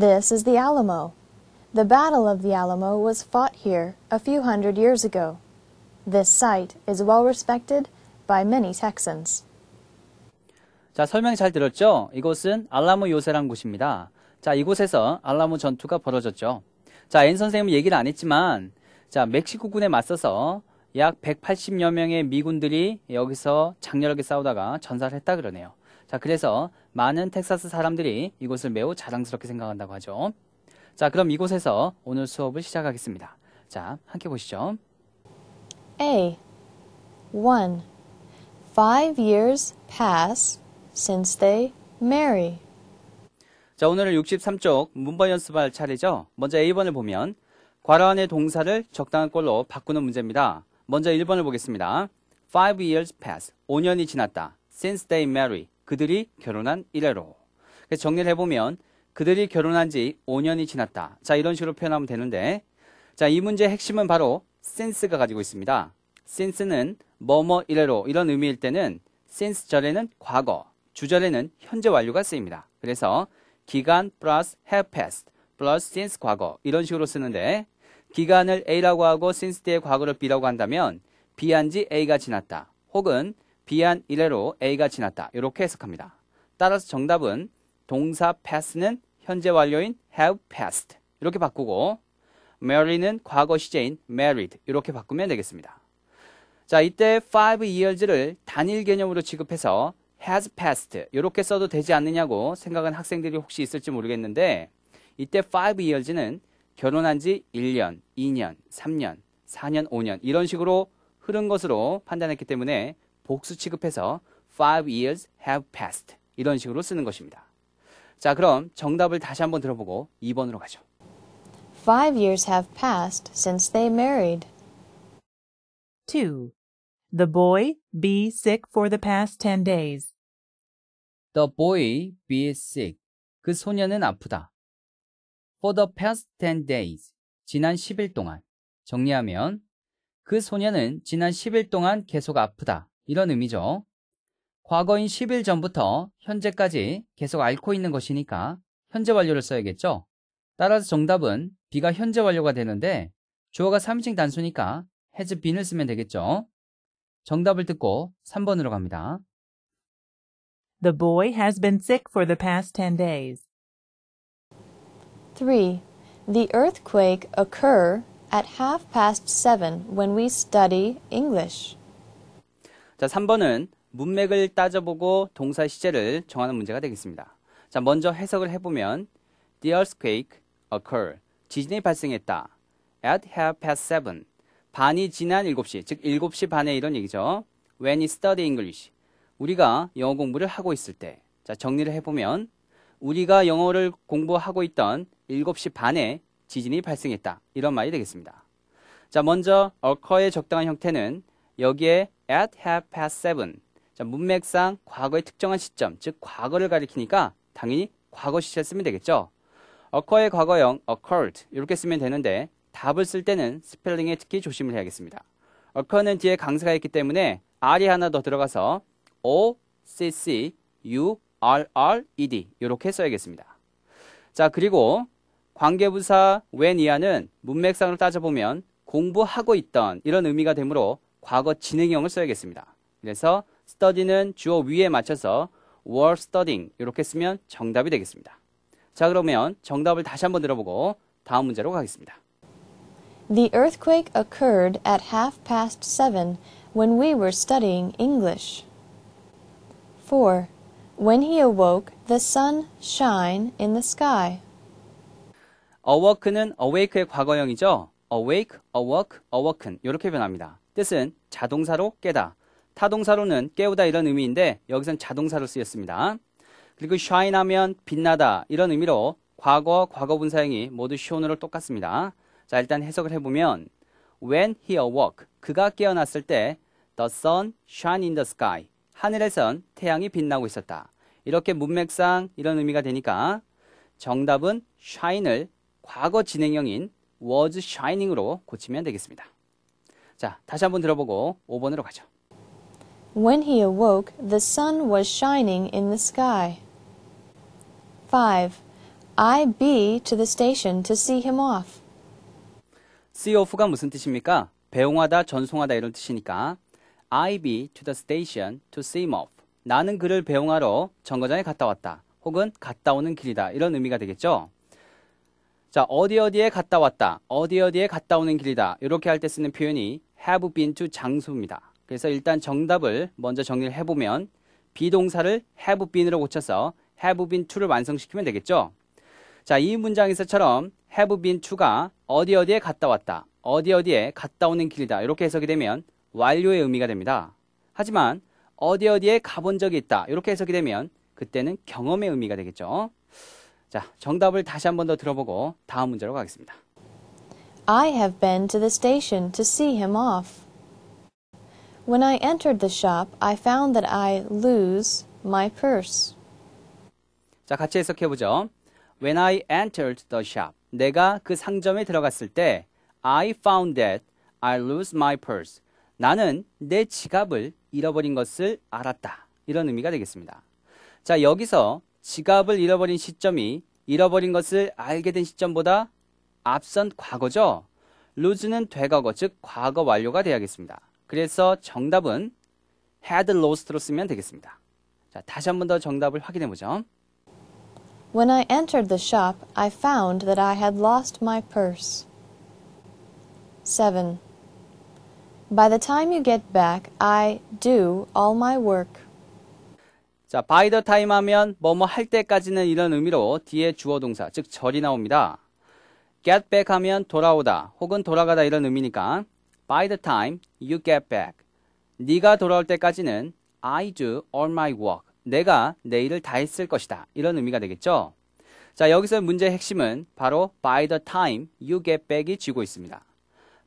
This is the Alamo. The Battle of the Alamo was fought here a few hundred years ago. This site is well respected by many Texans. 자, 설명 잘 들었죠? 이곳은 알라모 요새란 곳입니다. 자, 이곳에서 알라모 전투가 벌어졌죠. 자, 앤 선생님은 얘기를 안 했지만, 자, 멕시코군에 맞서서 약 180여 명의 미군들이 여기서 장렬하게 싸우다가 전사를 했다 그러네요. 자, 그래서 많은 텍사스 사람들이 이곳을 매우 자랑스럽게 생각한다고 하죠. 자, 그럼 이곳에서 오늘 수업을 시작하겠습니다. 자, 함께 보시죠. A. 1. Five years pass since they marry. 자, 오늘은 63쪽 문법 연습할 차례죠. 먼저 A번을 보면 과라안의 동사를 적당한 꼴로 바꾸는 문제입니다. 먼저 1번을 보겠습니다. Five years pass. 5년이 지났다. Since they marry. 그들이 결혼한 이래로. 그래서 정리를 해보면 그들이 결혼한 지 5년이 지났다. 자, 이런 식으로 표현하면 되는데 자, 이 문제의 핵심은 바로 센스가 가지고 있습니다. 센스는 뭐뭐 이래로 이런 의미일 때는 센스 절에는 과거, 주절에는 현재 완료가 쓰입니다. 그래서 기간 플러스 have past 플러스 since 과거 이런 식으로 쓰는데 기간을 A라고 하고 since 때의 과거를 B라고 한다면 B한 지 A가 지났다. 혹은 비한 1회로 A가 지났다. 이렇게 해석합니다. 따라서 정답은 동사 pass는 현재 완료인 have passed 이렇게 바꾸고 m a r y 는 과거 시제인 married 이렇게 바꾸면 되겠습니다. 자, 이때 5 years를 단일 개념으로 취급해서 has passed 이렇게 써도 되지 않느냐고 생각한 학생들이 혹시 있을지 모르겠는데 이때 5 years는 결혼한 지 1년, 2년, 3년, 4년, 5년 이런 식으로 흐른 것으로 판단했기 때문에 복수 취급해서 five years have passed 이런 식으로 쓰는 것입니다. 자, 그럼 정답을 다시 한번 들어보고 2번으로 가죠. Five years have passed since they married. 2. The boy be sick for the past 10 days. The boy be sick. 그 소녀는 아프다. For the past 10 days. 지난 10일 동안. 정리하면 그 소녀는 지난 10일 동안 계속 아프다. 이런 의미죠. 과거인 10일 전부터 현재까지 계속 앓고 있는 것이니까 현재 완료를 써야겠죠. 따라서 정답은 B가 현재 완료가 되는데 주어가 3인칭 단수니까 has been을 쓰면 되겠죠. 정답을 듣고 3번으로 갑니다. The boy has been sick for the past 10 days. 3. The earthquake occur at half past 7 when we study English. 자, 3번은 문맥을 따져보고 동사 시제를 정하는 문제가 되겠습니다. 자, 먼저 해석을 해보면 The earthquake occur. r e d 지진이 발생했다. At half past seven. 반이 지난 7시, 즉 7시 반에 이런 얘기죠. When you study English. 우리가 영어 공부를 하고 있을 때. 자, 정리를 해보면 우리가 영어를 공부하고 있던 7시 반에 지진이 발생했다. 이런 말이 되겠습니다. 자, 먼저 occur의 적당한 형태는 여기에 at half past seven. 자, 문맥상 과거의 특정한 시점, 즉 과거를 가리키니까 당연히 과거 시제 쓰면 되겠죠. occur의 과거형 occurred 이렇게 쓰면 되는데 답을 쓸 때는 스펠링에 특히 조심을 해야겠습니다. occur는 뒤에 강세가 있기 때문에 r이 하나 더 들어가서 o c c u r r e d 이렇게 써야겠습니다. 자 그리고 관계부사 when 이하는 문맥상으로 따져보면 공부하고 있던 이런 의미가 되므로 과거 진행형을 써야겠습니다. 그래서 study는 주어 위에 맞춰서 were studying 이렇게 쓰면 정답이 되겠습니다. 자 그러면 정답을 다시 한번 들어보고 다음 문제로 가겠습니다. The earthquake occurred at half past seven when we were studying English. 4. When he awoke, the sun shine in the sky. awake는 awake의 과거형이죠. awake, awoke, awoken 이렇게 변합니다. 뜻은 자동사로 깨다. 타동사로는 깨우다 이런 의미인데 여기선 자동사로 쓰였습니다. 그리고 shine 하면 빛나다 이런 의미로 과거, 과거 분사형이 모두 s h o n e 으로 똑같습니다. 자, 일단 해석을 해보면 When he awoke, 그가 깨어났을 때 The sun shine in the sky, 하늘에선 태양이 빛나고 있었다. 이렇게 문맥상 이런 의미가 되니까 정답은 shine을 과거 진행형인 was shining으로 고치면 되겠습니다. 자, 다시 한번 들어보고 5번으로 가죠. When he awoke, the sun was shining in the sky. 5. I be to the station to see him off. see off가 무슨 뜻입니까? 배웅하다, 전송하다 이런 뜻이니까 I be to the station to see him off. 나는 그를 배웅하러 정거장에 갔다 왔다. 혹은 갔다 오는 길이다. 이런 의미가 되겠죠? 자, 어디 어디에 갔다 왔다. 어디 어디에 갔다 오는 길이다. 이렇게 할 때 쓰는 표현이 have been to 장소입니다. 그래서 일단 정답을 먼저 정리를 해보면 비동사를 have been으로 고쳐서 have been to를 완성시키면 되겠죠. 자, 이 문장에서처럼 have been to가 어디 어디에 갔다 왔다, 어디 어디에 갔다 오는 길이다 이렇게 해석이 되면 완료의 의미가 됩니다. 하지만 어디 어디에 가본 적이 있다 이렇게 해석이 되면 그때는 경험의 의미가 되겠죠. 자, 정답을 다시 한 번 더 들어보고 다음 문제로 가겠습니다. I have been to the station to see him off. When I entered the shop, I found that I lose my purse. 자, 같이 해석해 보죠. When I entered the shop, 내가 그 상점에 들어갔을 때, I found that I lose my purse. 나는 내 지갑을 잃어버린 것을 알았다. 이런 의미가 되겠습니다. 자, 여기서 지갑을 잃어버린 시점이 잃어버린 것을 알게 된 시점보다 앞선 과거죠. lose는 되과거 즉 과거 완료가 돼야겠습니다. 그래서 정답은 had lost로 쓰면 되겠습니다. 자, 다시 한 번 더 정답을 확인해 보죠. When I entered the shop, I found that I had lost my purse. 7. By the time you get back, I do all my work. 자, by the time 하면 뭐 뭐 할 때까지는 이런 의미로 뒤에 주어 동사, 즉 절이 나옵니다. get back 하면 돌아오다 혹은 돌아가다 이런 의미니까 by the time you get back 네가 돌아올 때까지는 I do all my work 내가 내 일을 다 했을 것이다 이런 의미가 되겠죠. 자 여기서 문제의 핵심은 바로 by the time you get back이 쥐고 있습니다.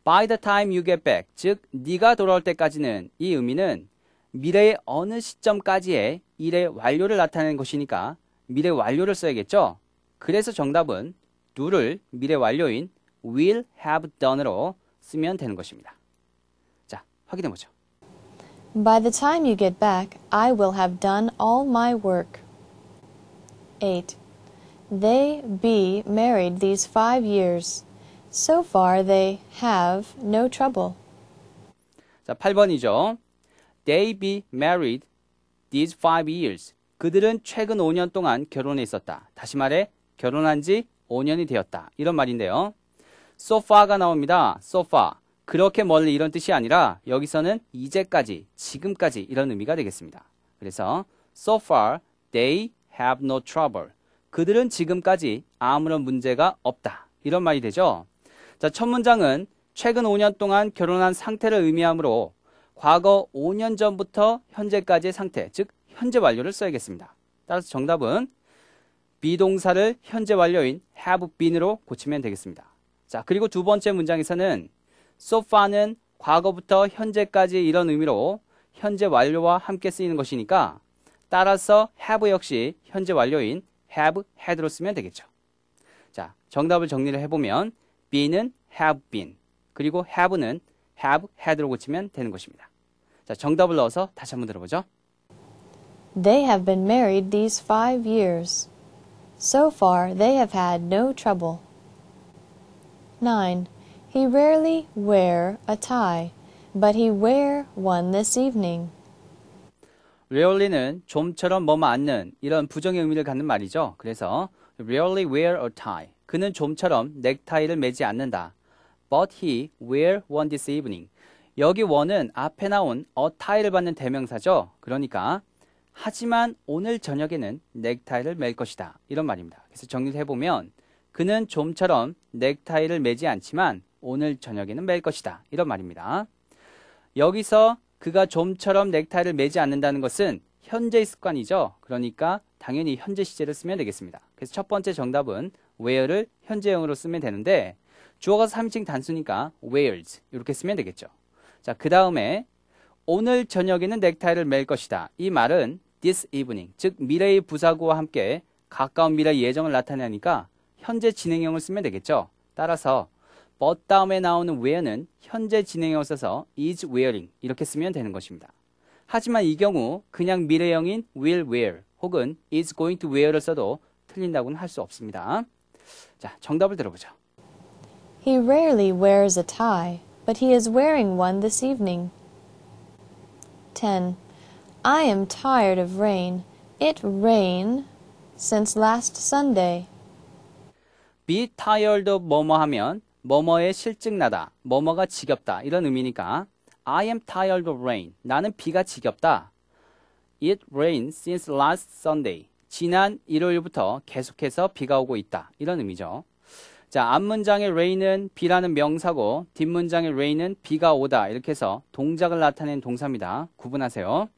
by the time you get back 즉 네가 돌아올 때까지는 이 의미는 미래의 어느 시점까지의 일의 완료를 나타내는 것이니까 미래 완료를 써야겠죠. 그래서 정답은 do를 미래 완료인 will have done으로 쓰면 되는 것입니다. 자, 확인해 보죠. By the time you get back, I will have done all my work. 8. They be married these five years. So far they have no trouble. 자, 8번이죠. They be married these five years. 그들은 최근 5년 동안 결혼해 있었다. 다시 말해, 결혼한 지 5년이 되었다. 이런 말인데요. so far가 나옵니다. so far. 그렇게 멀리 이런 뜻이 아니라 여기서는 이제까지, 지금까지 이런 의미가 되겠습니다. 그래서 so far they have no trouble. 그들은 지금까지 아무런 문제가 없다. 이런 말이 되죠. 자, 첫 문장은 최근 5년 동안 결혼한 상태를 의미하므로 과거 5년 전부터 현재까지의 상태, 즉 현재 완료를 써야겠습니다. 따라서 정답은 비동사를 현재 완료인 have been으로 고치면 되겠습니다. 자, 그리고 두 번째 문장에서는 so far는 과거부터 현재까지 이런 의미로 현재 완료와 함께 쓰이는 것이니까 따라서 have 역시 현재 완료인 have had로 쓰면 되겠죠. 자, 정답을 정리를 해보면 been은 have been 그리고 have는 have had로 고치면 되는 것입니다. 자, 정답을 넣어서 다시 한번 들어보죠. They have been married these five years. So far, they have had no trouble. 9. He rarely wear a tie, but he wear one this evening. rarely는 좀처럼 뭐뭐 않는 이런 부정의 의미를 갖는 말이죠. 그래서 rarely wear a tie. 그는 좀처럼 넥타이를 매지 않는다. But he wear one this evening. 여기 one은 앞에 나온 a tie를 받는 대명사죠. 그러니까 하지만 오늘 저녁에는 넥타이를 맬 것이다. 이런 말입니다. 그래서 정리를 해보면 그는 좀처럼 넥타이를 매지 않지만 오늘 저녁에는 맬 것이다. 이런 말입니다. 여기서 그가 좀처럼 넥타이를 매지 않는다는 것은 현재의 습관이죠. 그러니까 당연히 현재 시제를 쓰면 되겠습니다. 그래서 첫 번째 정답은 where를 현재형으로 쓰면 되는데 주어가 3층 단수니까 wheres 이렇게 쓰면 되겠죠. 자, 그 다음에 오늘 저녁에는 넥타이를 맬 것이다. 이 말은 this evening, 즉 미래의 부사구와 함께 가까운 미래 예정을 나타내니까 현재 진행형을 쓰면 되겠죠. 따라서 but 다음에 나오는 where는 현재 진행형을 써서 is wearing 이렇게 쓰면 되는 것입니다. 하지만 이 경우 그냥 미래형인 will wear 혹은 is going to wear를 써도 틀린다고는 할 수 없습니다. 자, 정답을 들어보죠. He rarely wears a tie, but he is wearing one this evening. 10. I am tired of rain. It rain since last Sunday. be tired of 뭐뭐 하면 뭐뭐에 실증나다, 뭐뭐가 지겹다 이런 의미니까 I am tired of rain. 나는 비가 지겹다. It rained since last Sunday. 지난 일요일부터 계속해서 비가 오고 있다. 이런 의미죠. 자, 앞문장의 rain은 비라는 명사고 뒷문장의 rain은 비가 오다 이렇게 해서 동작을 나타낸 동사입니다. 구분하세요.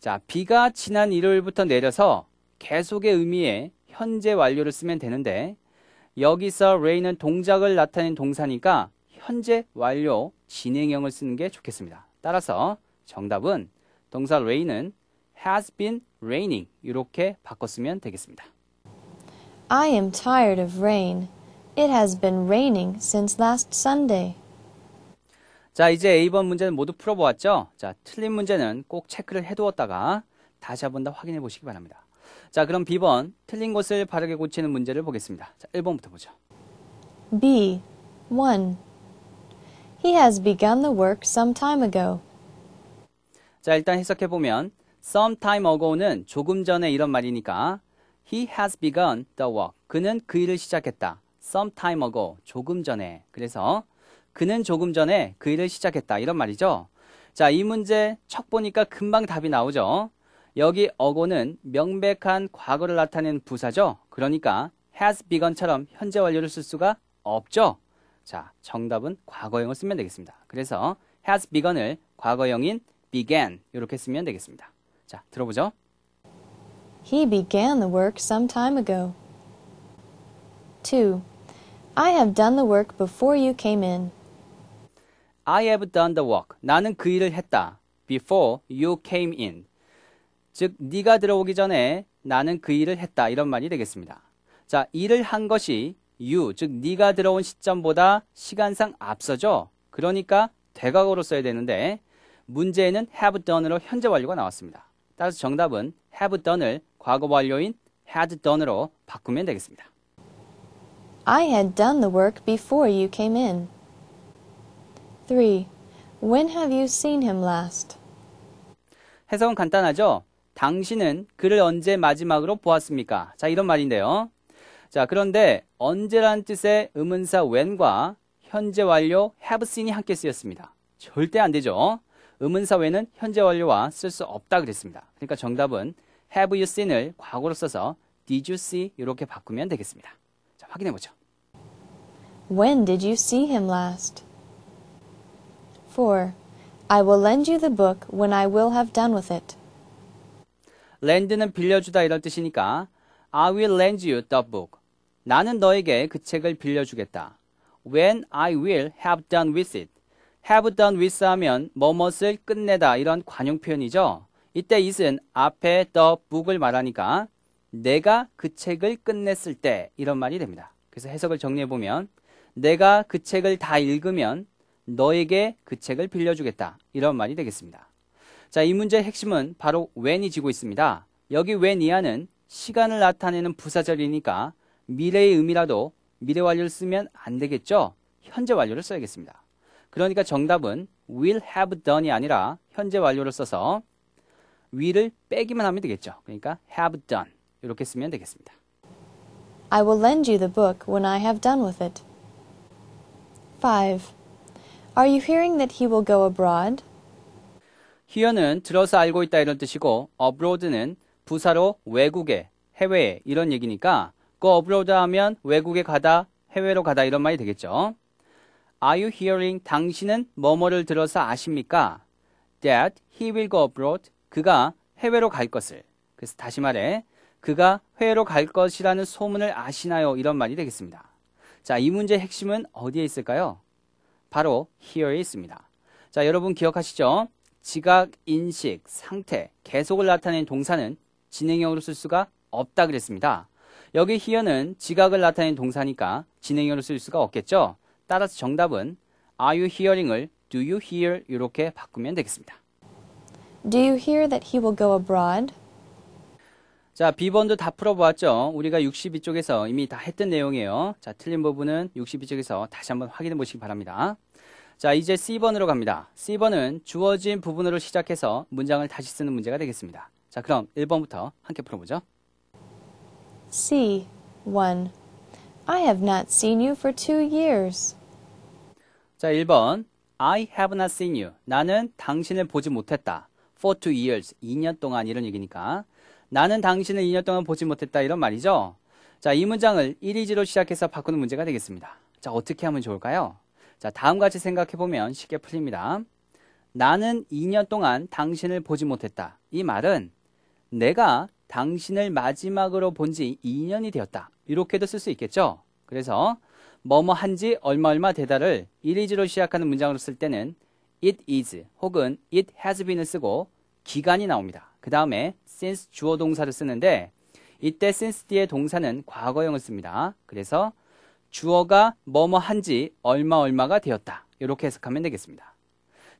자, 비가 지난 일요일부터 내려서 계속의 의미에 현재 완료를 쓰면 되는데 여기서 rain은 동작을 나타낸 동사니까 현재 완료 진행형을 쓰는 게 좋겠습니다. 따라서 정답은 동사 rain은 has been raining 이렇게 바꿨으면 되겠습니다. I am tired of rain. It has been raining since last Sunday. 자, 이제 A번 문제는 모두 풀어보았죠? 자, 틀린 문제는 꼭 체크를 해두었다가 다시 한번 더 확인해 보시기 바랍니다. 자, 그럼 B번 틀린 것을 바르게 고치는 문제를 보겠습니다. 자, 1번부터 보죠. B. 1. He has begun the work some time ago. 자, 일단 해석해 보면 some time ago는 조금 전에 이런 말이니까 he has begun the work. 그는 그 일을 시작했다. some time ago, 조금 전에. 그래서 그는 조금 전에 그 일을 시작했다. 이런 말이죠. 자, 이 문제 척 보니까 금방 답이 나오죠. 여기 어고는 명백한 과거를 나타낸 부사죠. 그러니까 has begun처럼 현재 완료를 쓸 수가 없죠. 자, 정답은 과거형을 쓰면 되겠습니다. 그래서 has begun을 과거형인 began 이렇게 쓰면 되겠습니다. 자, 들어보죠. He began the work some time ago. 2. I have done the work before you came in. I have done the work. 나는 그 일을 했다. Before you came in. 즉, 네가 들어오기 전에 나는 그 일을 했다. 이런 말이 되겠습니다. 자, 일을 한 것이 you, 즉 네가 들어온 시점보다 시간상 앞서죠. 그러니까 대각으로 써야 되는데 문제에는 have done으로 현재 완료가 나왔습니다. 따라서 정답은 have done을 과거 완료인 had done으로 바꾸면 되겠습니다. I had done the work before you came in. 3. When have you seen him last? 해석은 간단하죠? 당신은 그를 언제 마지막으로 보았습니까? 자, 이런 말인데요. 자, 그런데 언제란 뜻의 의문사 when과 현재 완료 have seen이 함께 쓰였습니다. 절대 안 되죠. 의문사 when은 현재 완료와 쓸 수 없다 그랬습니다. 그러니까 정답은 have you seen을 과거로 써서 did you see 이렇게 바꾸면 되겠습니다. 자, 확인해 보죠. When did you see him last? 4. I will lend you the book when I will have done with it. lend는 빌려주다 이런 뜻이니까 I will lend you the book. 나는 너에게 그 책을 빌려주겠다. When I will have done with it. have done with 하면 뭐뭇을 끝내다 이런 관용 표현이죠. 이때 it은 앞에 the book을 말하니까 내가 그 책을 끝냈을 때 이런 말이 됩니다. 그래서 해석을 정리해보면 내가 그 책을 다 읽으면 너에게 그 책을 빌려주겠다. 이런 말이 되겠습니다. 자, 이 문제의 핵심은 바로 when이 지고 있습니다. 여기 when 이하는 시간을 나타내는 부사절이니까 미래의 의미라도 미래 완료를 쓰면 안 되겠죠? 현재 완료를 써야겠습니다. 그러니까 정답은 will have done이 아니라 현재 완료를 써서 will을 빼기만 하면 되겠죠. 그러니까 have done 이렇게 쓰면 되겠습니다. I will lend you the book when I have done with it. 5. Are you hearing that he will go abroad? h e a 는 들어서 알고 있다 이런 뜻이고 abroad는 부사로 외국에, 해외에 이런 얘기니까 go abroad 하면 외국에 가다, 해외로 가다 이런 말이 되겠죠. Are you hearing 당신은 뭐뭐를 들어서 아십니까? That he will go abroad. 그가 해외로 갈 것을. 그래서 다시 말해 그가 해외로 갈 것이라는 소문을 아시나요? 이런 말이 되겠습니다. 자, 이 문제의 핵심은 어디에 있을까요? 바로 here에 있습니다. 자, 여러분 기억하시죠? 지각, 인식, 상태, 계속을 나타낸 동사는 진행형으로 쓸 수가 없다 그랬습니다. 여기 here는 지각을 나타낸 동사니까 진행형으로 쓸 수가 없겠죠? 따라서 정답은 are you hearing을 do you hear 이렇게 바꾸면 되겠습니다. Do you hear that he will go abroad? 자, B번도 다 풀어보았죠? 우리가 62쪽에서 이미 다 했던 내용이에요. 자, 틀린 부분은 62쪽에서 다시 한번 확인해 보시기 바랍니다. 자, 이제 C번으로 갑니다. C번은 주어진 부분으로 시작해서 문장을 다시 쓰는 문제가 되겠습니다. 자, 그럼 1번부터 함께 풀어보죠. C 1 I have not seen you for two years. 자, 1번 I have not seen you. 나는 당신을 보지 못했다. For two years. 2년 동안 이런 얘기니까. 나는 당신을 2년 동안 보지 못했다 이런 말이죠. 자, 이 문장을 1위지로 시작해서 바꾸는 문제가 되겠습니다. 자, 어떻게 하면 좋을까요? 자, 다음 같이 생각해 보면 쉽게 풀립니다. 나는 2년 동안 당신을 보지 못했다. 이 말은 내가 당신을 마지막으로 본 지 2년이 되었다. 이렇게도 쓸 수 있겠죠. 그래서 뭐뭐 한지 얼마 얼마 되다를 1위지로 시작하는 문장으로 쓸 때는 it is 혹은 it has been을 쓰고 기간이 나옵니다. 그 다음에 since 주어 동사를 쓰는데 이때 since 뒤에 동사는 과거형을 씁니다. 그래서 주어가 뭐뭐 한지 얼마 얼마가 되었다. 이렇게 해석하면 되겠습니다.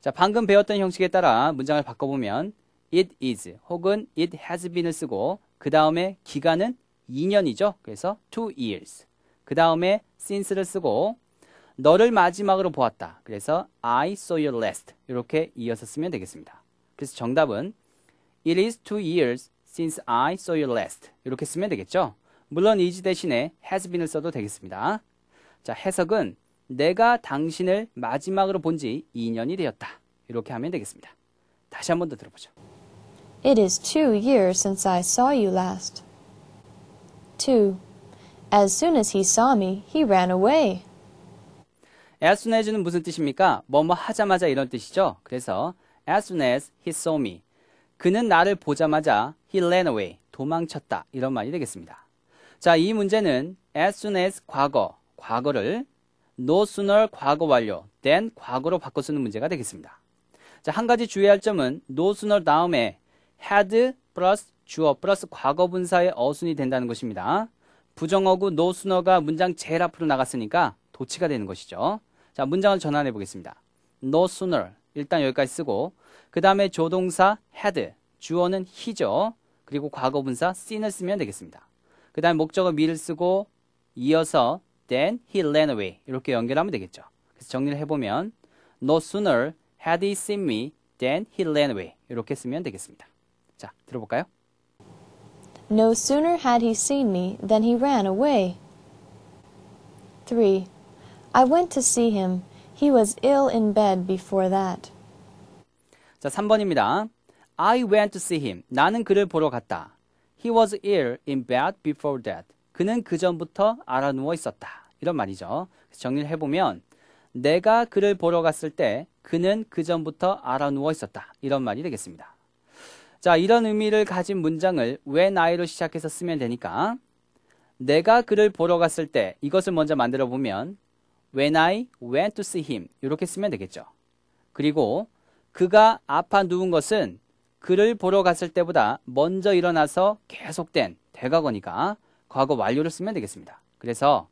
자, 방금 배웠던 형식에 따라 문장을 바꿔보면 it is 혹은 it has been을 쓰고 그 다음에 기간은 2년이죠. 그래서 two years. 그 다음에 since를 쓰고 너를 마지막으로 보았다. 그래서 I saw you last. 이렇게 이어서 쓰면 되겠습니다. 그래서 정답은 It is two years since I saw you last. 이렇게 쓰면 되겠죠? 물론 is 대신에 has been을 써도 되겠습니다. 자, 해석은 내가 당신을 마지막으로 본 지 2년이 되었다. 이렇게 하면 되겠습니다. 다시 한 번 더 들어보죠. It is two years since I saw you last. Two. As soon as he saw me, he ran away. as soon as는 무슨 뜻입니까? 뭐 뭐 하자마자 이런 뜻이죠. 그래서 as soon as he saw me, 그는 나를 보자마자 he ran away, 도망쳤다. 이런 말이 되겠습니다. 자, 이 문제는 as soon as 과거, 과거를 no sooner 과거 완료, then 과거로 바꿔 쓰는 문제가 되겠습니다. 자, 한 가지 주의할 점은 no sooner 다음에 had 플러스 주어 플러스 과거 분사의 어순이 된다는 것입니다. 부정어구 no sooner가 문장 제일 앞으로 나갔으니까 도치가 되는 것이죠. 자, 문장을 전환해 보겠습니다. no sooner 일단 여기까지 쓰고 그 다음에 조동사 had 주어는 he죠. 그리고 과거분사 seen을 쓰면 되겠습니다. 그 다음에 목적어 me를 쓰고 이어서 then he ran away 이렇게 연결하면 되겠죠. 그래서 정리를 해보면 no sooner had he seen me then he ran away 이렇게 쓰면 되겠습니다. 자, 들어볼까요? No sooner had he seen me than he ran away. 3. I went to see him, He was ill in bed before that. 자, 3번입니다. I went to see him. 나는 그를 보러 갔다. He was ill in bed before that. 그는 그 전부터 알아 누워 있었다. 이런 말이죠. 정리를 해보면 내가 그를 보러 갔을 때 그는 그 전부터 알아 누워 있었다. 이런 말이 되겠습니다. 자, 이런 의미를 가진 문장을 when I로 시작해서 쓰면 되니까 내가 그를 보러 갔을 때 이것을 먼저 만들어 보면 When I went to see him 이렇게 쓰면 되겠죠. 그리고 그가 아파 누운 것은 그를 보러 갔을 때보다 먼저 일어나서 계속된 대가거니까 과거 완료를 쓰면 되겠습니다. 그래서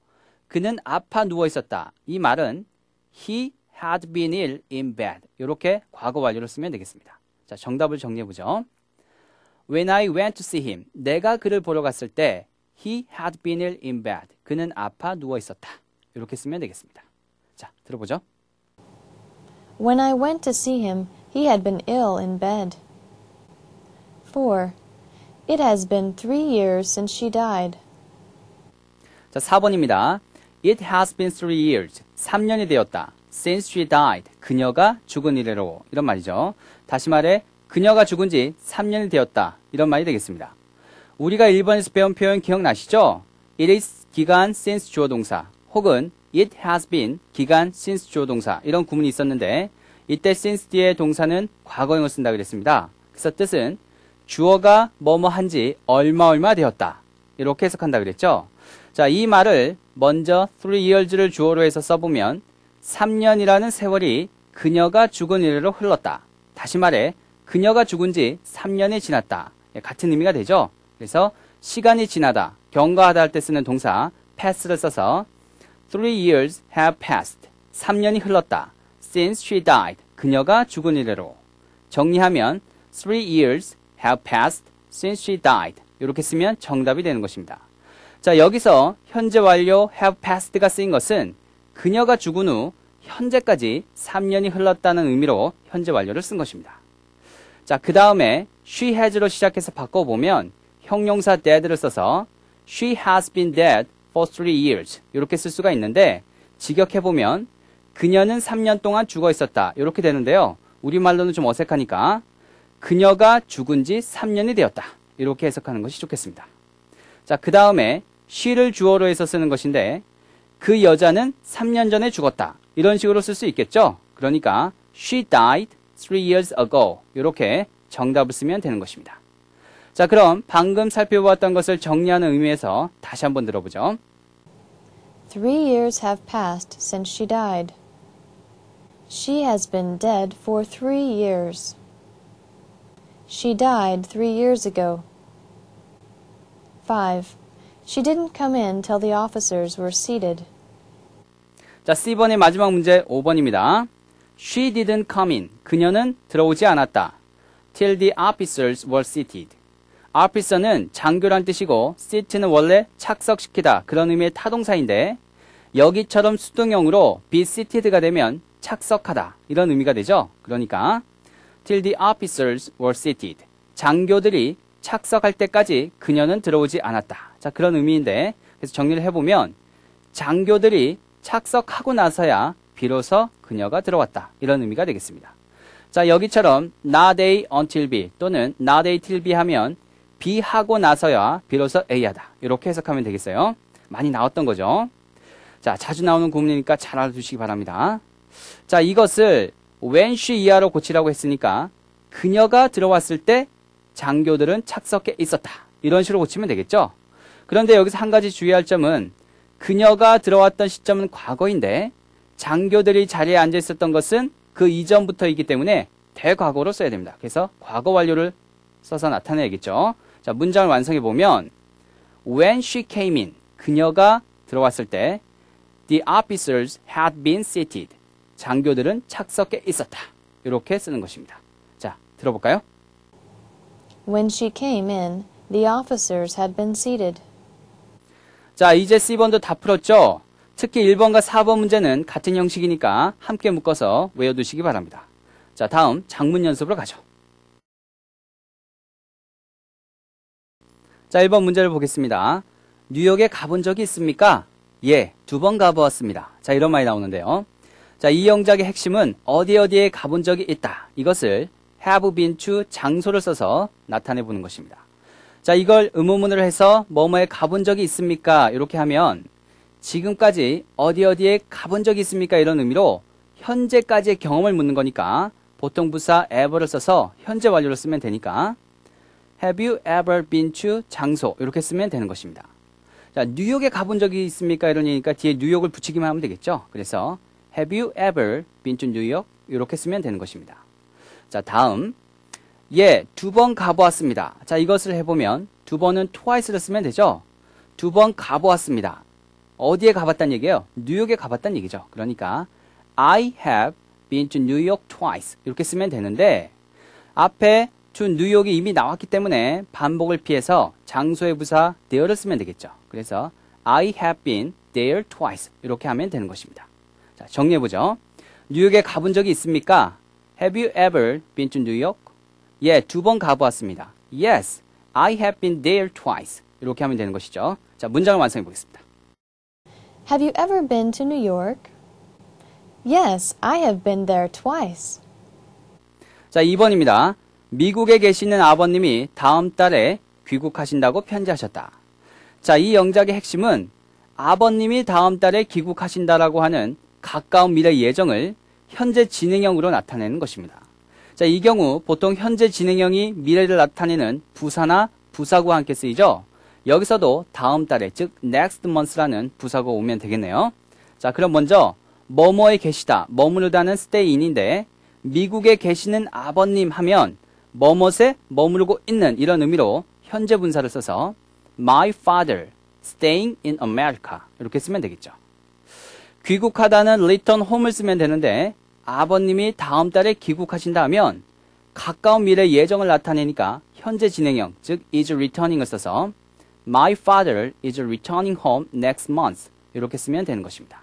그는 아파 누워 있었다. 이 말은 he had been ill in bed. 이렇게 과거 완료를 쓰면 되겠습니다. 자, 정답을 정리해 보죠. When I went to see him. 내가 그를 보러 갔을 때 he had been ill in bed. 그는 아파 누워 있었다. 이렇게 쓰면 되겠습니다. 자, 들어보죠. When I went to see him, he had been ill in bed. 4. It has been three years since she died. 자, 4번입니다. It has been three years. 3년이 되었다. Since she died. 그녀가 죽은 이래로. 이런 말이죠. 다시 말해, 그녀가 죽은 지 3년이 되었다. 이런 말이 되겠습니다. 우리가 1번에서 배운 표현 기억나시죠? It is 기간 since 주어 동사. 혹은 it has been 기간 since 주어 동사 이런 구문이 있었는데 이때 since 뒤에 동사는 과거형을 쓴다 고 그랬습니다. 그래서 뜻은 주어가 뭐뭐 한지 얼마 얼마 되었다. 이렇게 해석한다 그랬죠. 자, 이 말을 먼저 three years를 주어로 해서 써보면 3년이라는 세월이 그녀가 죽은 이래로 흘렀다. 다시 말해 그녀가 죽은 지 3년이 지났다. 예, 같은 의미가 되죠. 그래서 시간이 지나다, 경과하다 할 때 쓰는 동사 pass를 써서 Three years have passed. 3년이 흘렀다. Since she died. 그녀가 죽은 이래로. 정리하면 Three years have passed since she died. 이렇게 쓰면 정답이 되는 것입니다. 자, 여기서 현재 완료 have passed가 쓰인 것은 그녀가 죽은 후 현재까지 3년이 흘렀다는 의미로 현재 완료를 쓴 것입니다. 자, 그 다음에 she has로 시작해서 바꿔보면 형용사 dead를 써서 she has been dead for three years 이렇게 쓸 수가 있는데 직역해 보면 그녀는 3년 동안 죽어 있었다 이렇게 되는데요. 우리말로는 좀 어색하니까 그녀가 죽은 지 3년이 되었다 이렇게 해석하는 것이 좋겠습니다. 자, 그 다음에 she를 주어로 해서 쓰는 것인데 그 여자는 3년 전에 죽었다. 이런 식으로 쓸 수 있겠죠? 그러니까 she died three years ago. 이렇게 정답을 쓰면 되는 것입니다. 자, 그럼 방금 살펴보았던 것을 정리하는 의미에서 다시 한번 들어보죠. Three years have passed since she died. She has been dead for three years. She died three years ago. 5. She didn't come in till the officers were seated. 자, C번의 마지막 문제 5번입니다. She didn't come in. 그녀는 들어오지 않았다. Till the officers were seated. 아피서는 장교란 뜻이고 시트는 원래 착석시키다 그런 의미의 타동사인데 여기처럼 수동형으로 be seated가 되면 착석하다 이런 의미가 되죠. 그러니까 till the officers were seated 장교들이 착석할 때까지 그녀는 들어오지 않았다. 자 그런 의미인데 그래서 정리를 해보면 장교들이 착석하고 나서야 비로소 그녀가 들어왔다 이런 의미가 되겠습니다. 자 여기처럼 not a until b 또는 not a till b 하면 B하고 나서야 비로소 A하다. 이렇게 해석하면 되겠어요. 많이 나왔던 거죠. 자, 자주 나오는 구문이니까 잘 알아두시기 바랍니다. 자, 이것을 when she 이하로 고치라고 했으니까 그녀가 들어왔을 때 장교들은 착석해 있었다. 이런 식으로 고치면 되겠죠. 그런데 여기서 한 가지 주의할 점은 그녀가 들어왔던 시점은 과거인데 장교들이 자리에 앉아 있었던 것은 그 이전부터이기 때문에 대과거로 써야 됩니다. 그래서 과거 완료를 써서 나타내야겠죠. 자, 문장을 완성해 보면 When she came in, 그녀가 들어왔을 때 The officers had been seated. 장교들은 착석해 있었다. 이렇게 쓰는 것입니다. 자, 들어볼까요? When she came in, the officers had been seated. 자, 이제 C번도 다 풀었죠? 특히 1번과 4번 문제는 같은 형식이니까 함께 묶어서 외워두시기 바랍니다. 자, 다음 장문 연습으로 가죠. 자, 1번 문제를 보겠습니다. 뉴욕에 가본 적이 있습니까? 예, 두 번 가보았습니다. 자, 이런 말이 나오는데요. 자, 이 영작의 핵심은 어디 어디에 가본 적이 있다. 이것을 have been to 장소를 써서 나타내 보는 것입니다. 자, 이걸 의문문으로 해서 뭐뭐에 가본 적이 있습니까? 이렇게 하면 지금까지 어디 어디에 가본 적이 있습니까? 이런 의미로 현재까지의 경험을 묻는 거니까 보통 부사 ever를 써서 현재 완료를 쓰면 되니까 Have you ever been to 장소 이렇게 쓰면 되는 것입니다. 자, 뉴욕에 가본 적이 있습니까? 이러니까 뒤에 뉴욕을 붙이기만 하면 되겠죠. 그래서 Have you ever been to n e 이렇게 쓰면 되는 것입니다. 자, 다음 예, 두 번 가보았습니다. 자, 이것을 해보면 두 번은 twice를 쓰면 되죠. 두 번 가보았습니다. 어디에 가봤단 얘기예요? 뉴욕에 가봤단 얘기죠. 그러니까 I have been to New York twice 이렇게 쓰면 되는데 앞에 준 뉴욕이 이미 나왔기 때문에 반복을 피해서 장소의 부사 there를 쓰면 되겠죠. 그래서 I have been there twice 이렇게 하면 되는 것입니다. 자, 정리해보죠. 뉴욕에 가본 적이 있습니까? Have you ever been to New York? 예, 두 번 가보았습니다. Yes, I have been there twice. 이렇게 하면 되는 것이죠. 자, 문장을 완성해 보겠습니다. Have you ever been to New York? Yes, I have been there twice. 자, 2번입니다. 미국에 계시는 아버님이 다음 달에 귀국하신다고 편지하셨다. 자, 이 영작의 핵심은 아버님이 다음 달에 귀국하신다라고 하는 가까운 미래 예정을 현재 진행형으로 나타내는 것입니다. 자, 이 경우 보통 현재 진행형이 미래를 나타내는 부사나 부사구와 함께 쓰이죠. 여기서도 다음 달에 즉 next month라는 부사가 오면 되겠네요. 자, 그럼 먼저 뭐뭐에 계시다, 머무르다는 stay in인데 미국에 계시는 아버님 하면 머뭇에 머무르고 있는 이런 의미로 현재 분사를 써서 my father staying in America 이렇게 쓰면 되겠죠. 귀국하다는 return home을 쓰면 되는데 아버님이 다음 달에 귀국하신다면 가까운 미래 예정을 나타내니까 현재 진행형 즉 is returning을 써서 my father is returning home next month 이렇게 쓰면 되는 것입니다.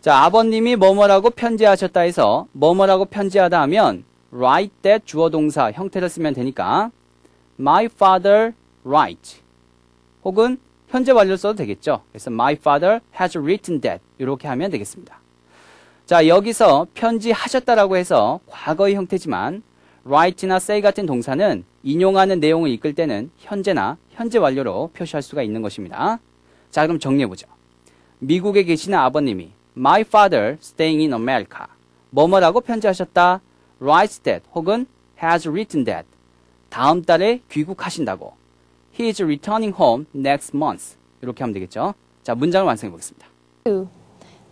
자, 아버님이 뭐뭐라고 편지하셨다 해서 뭐뭐라고 편지하다 하면 write that 주어 동사 형태를 쓰면 되니까 my father write 혹은 현재 완료 써도 되겠죠. 그래서 my father has written that 이렇게 하면 되겠습니다. 자 여기서 편지하셨다라고 해서 과거의 형태지만 write나 say 같은 동사는 인용하는 내용을 이끌 때는 현재나 현재 완료로 표시할 수가 있는 것입니다. 자 그럼 정리해보죠. 미국에 계시는 아버님이 my father staying in America 뭐뭐라고 편지하셨다 writes that 혹은 has written that 다음 달에 귀국하신다고 He is returning home next month. 이렇게 하면 되겠죠. 자, 문장을 완성해 보겠습니다.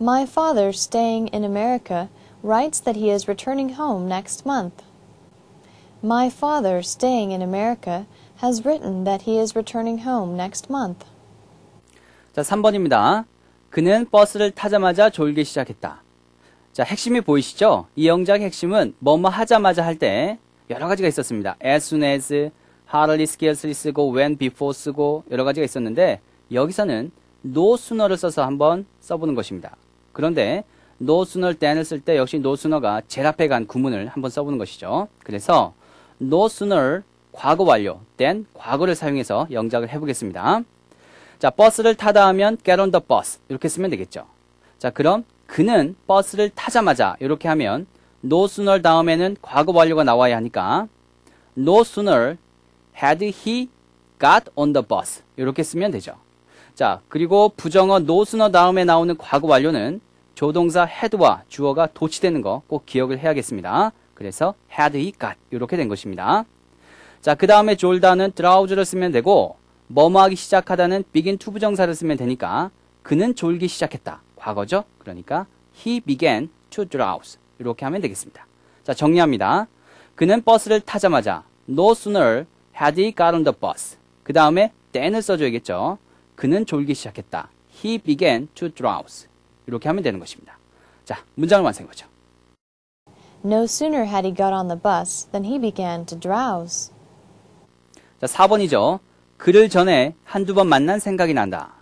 My father staying in America writes that he is returning home next month. My father staying in America has written that he is returning home next month. 자, 3번입니다. 그는 버스를 타자마자 졸기 시작했다. 자, 핵심이 보이시죠? 이 영작 핵심은 뭐 뭐 하자마자 할 때 여러 가지가 있었습니다. as soon as, hardly, scarcely 쓰고, when, before 쓰고 여러 가지가 있었는데 여기서는 no sooner를 써서 한번 써보는 것입니다. 그런데 no sooner than을 쓸 때 역시 no sooner가 제일 앞에 간 구문을 한번 써보는 것이죠. 그래서 no sooner 과거 완료 than 과거를 사용해서 영작을 해보겠습니다. 자, 버스를 타다 하면 get on the bus 이렇게 쓰면 되겠죠. 자, 그럼 그는 버스를 타자마자 이렇게 하면 no sooner 다음에는 과거 완료가 나와야 하니까 no sooner had he got on the bus 이렇게 쓰면 되죠. 자, 그리고 부정어 no sooner 다음에 나오는 과거 완료는 조동사 had와 주어가 도치되는 거 꼭 기억을 해야겠습니다. 그래서 had he got 이렇게 된 것입니다. 자, 그 다음에 졸다는 drows를 쓰면 되고 뭐뭐 하기 시작하다는 begin to 부정사를 쓰면 되니까 그는 졸기 시작했다. 과거죠. 그러니까 he began to drowse. 이렇게 하면 되겠습니다. 자, 정리합니다. 그는 버스를 타자마자 no sooner had he got on the bus. 그 다음에 than을 써줘야겠죠. 그는 졸기 시작했다. He began to drowse. 이렇게 하면 되는 것입니다. 자, 문장을 완성해 보죠. No sooner had he got on the bus than he began to drowse. 자, 4번이죠. 그를 전에 한두 번 만난 생각이 난다.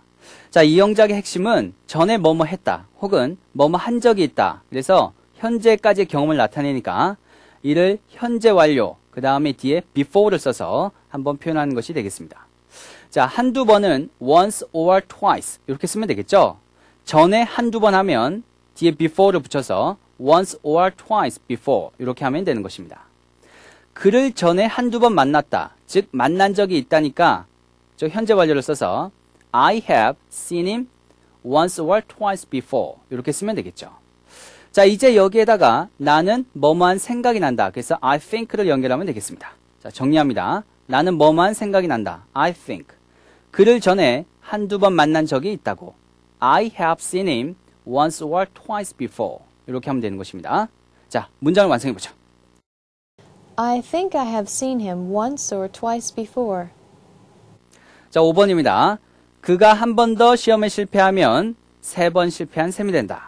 자, 이 영작의 핵심은 전에 뭐뭐 했다 혹은 뭐뭐 한 적이 있다. 그래서 현재까지 경험을 나타내니까 이를 현재 완료, 그 다음에 뒤에 before를 써서 한번 표현하는 것이 되겠습니다. 자, 한두 번은 once or twice 이렇게 쓰면 되겠죠? 전에 한두 번 하면 뒤에 before를 붙여서 once or twice before 이렇게 하면 되는 것입니다. 그를 전에 한두 번 만났다. 즉 만난 적이 있다니까 저 현재 완료를 써서 I have seen him once or twice before. 이렇게 쓰면 되겠죠. 자, 이제 여기에다가 나는 뭐만 생각이 난다. 그래서 I think를 연결하면 되겠습니다. 자, 정리합니다. 나는 뭐만 생각이 난다. I think. 그를 전에 한두 번 만난 적이 있다고. I have seen him once or twice before. 이렇게 하면 되는 것입니다. 자, 문장을 완성해 보죠. I think I have seen him once or twice before. 자, 5번입니다. 그가 한 번 더 시험에 실패하면 세 번 실패한 셈이 된다.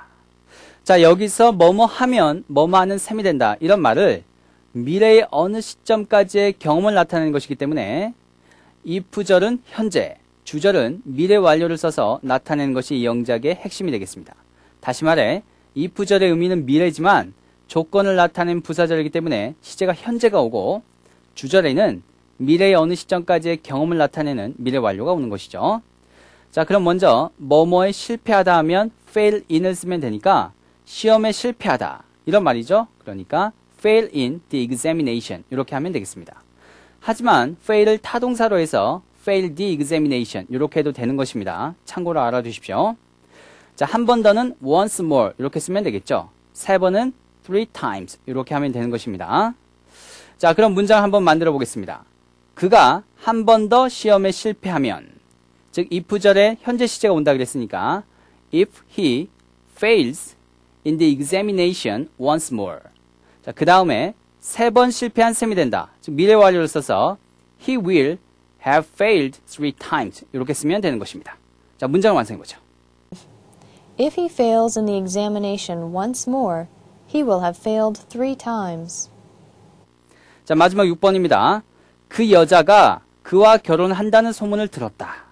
자, 여기서 뭐뭐 하면 뭐뭐 하는 셈이 된다. 이런 말을 미래의 어느 시점까지의 경험을 나타내는 것이기 때문에 이프절은 현재, 주절은 미래 완료를 써서 나타내는 것이 이 영작의 핵심이 되겠습니다. 다시 말해 이프절의 의미는 미래지만 조건을 나타낸 부사절이기 때문에 시제가 현재가 오고 주절에는 미래의 어느 시점까지의 경험을 나타내는 미래 완료가 오는 것이죠. 자, 그럼 먼저 뭐뭐에 실패하다 하면 fail in을 쓰면 되니까 시험에 실패하다 이런 말이죠. 그러니까 fail in the examination 이렇게 하면 되겠습니다. 하지만 fail을 타동사로 해서 fail the examination 이렇게 해도 되는 것입니다. 참고로 알아두십시오. 자, 한 번 더는 once more 이렇게 쓰면 되겠죠. 세 번은 three times 이렇게 하면 되는 것입니다. 자, 그럼 문장 한번 만들어 보겠습니다. 그가 한 번 더 시험에 실패하면 즉, 이 부절에 현재 시제가 온다 그랬으니까 if he fails in the examination once more. 자, 그 다음에 세 번 실패한 셈이 된다. 즉, 미래 완료를 써서 he will have failed three times. 이렇게 쓰면 되는 것입니다. 자, 문장을 완성해 보죠. If he fails in the examination once more, he will have failed three times. 자, 마지막 6번입니다. 그 여자가 그와 결혼한다는 소문을 들었다.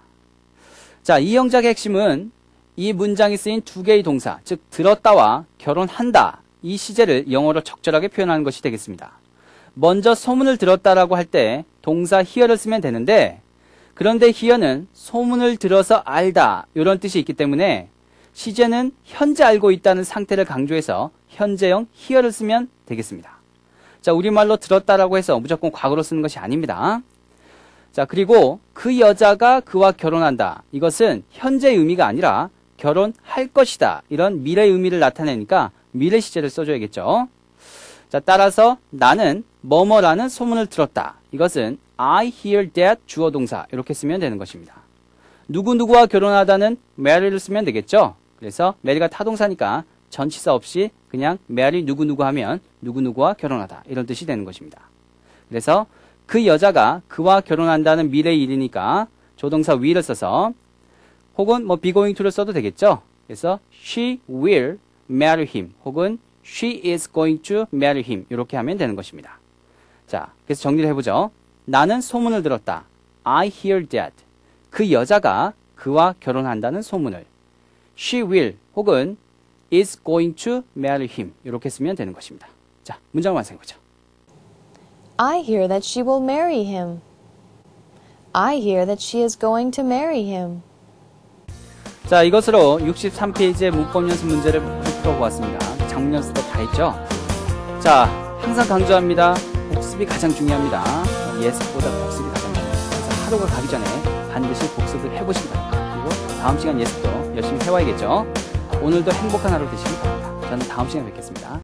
자, 이 영작의 핵심은 이 문장이 쓰인 두 개의 동사, 즉 들었다와 결혼한다 이 시제를 영어로 적절하게 표현하는 것이 되겠습니다. 먼저 소문을 들었다라고 할 때 동사 hear를 쓰면 되는데 그런데 hear는 소문을 들어서 알다 이런 뜻이 있기 때문에 시제는 현재 알고 있다는 상태를 강조해서 현재형 hear를 쓰면 되겠습니다. 자, 우리말로 들었다라고 해서 무조건 과거로 쓰는 것이 아닙니다. 자, 그리고 그 여자가 그와 결혼한다. 이것은 현재의 의미가 아니라 결혼할 것이다. 이런 미래의 의미를 나타내니까 미래 시제를 써줘야겠죠. 자, 따라서 나는 뭐뭐라는 소문을 들었다. 이것은 I hear that 주어 동사 이렇게 쓰면 되는 것입니다. 누구누구와 결혼하다는 mary를 쓰면 되겠죠. 그래서 mary가 타동사니까 전치사 없이 그냥 메리 누구누구 하면 누구누구와 결혼하다 이런 뜻이 되는 것입니다. 그래서 그 여자가 그와 결혼한다는 미래의 일이니까 조동사 will을 써서 혹은 뭐 be going to를 써도 되겠죠. 그래서 she will marry him 혹은 she is going to marry him 이렇게 하면 되는 것입니다. 자, 그래서 정리를 해보죠. 나는 소문을 들었다. I hear that. 그 여자가 그와 결혼한다는 소문을. She will 혹은 is going to marry him 이렇게 쓰면 되는 것입니다. 자, 문장 완성해보죠. I hear that she will marry him. I hear that she is going to marry him. 자, 이것으로 63페이지의 문법 연습 문제를 풀어보았습니다. 작문 연습도 다 했죠? 자, 항상 강조합니다. 복습이 가장 중요합니다. 예습보다 복습이 가장 중요합니다. 하루가 가기 전에 반드시 복습을 해보시기 바랍니다. 그리고 다음 시간 예습도 열심히 해와야겠죠? 오늘도 행복한 하루 되시길 바랍니다. 저는 다음 시간에 뵙겠습니다.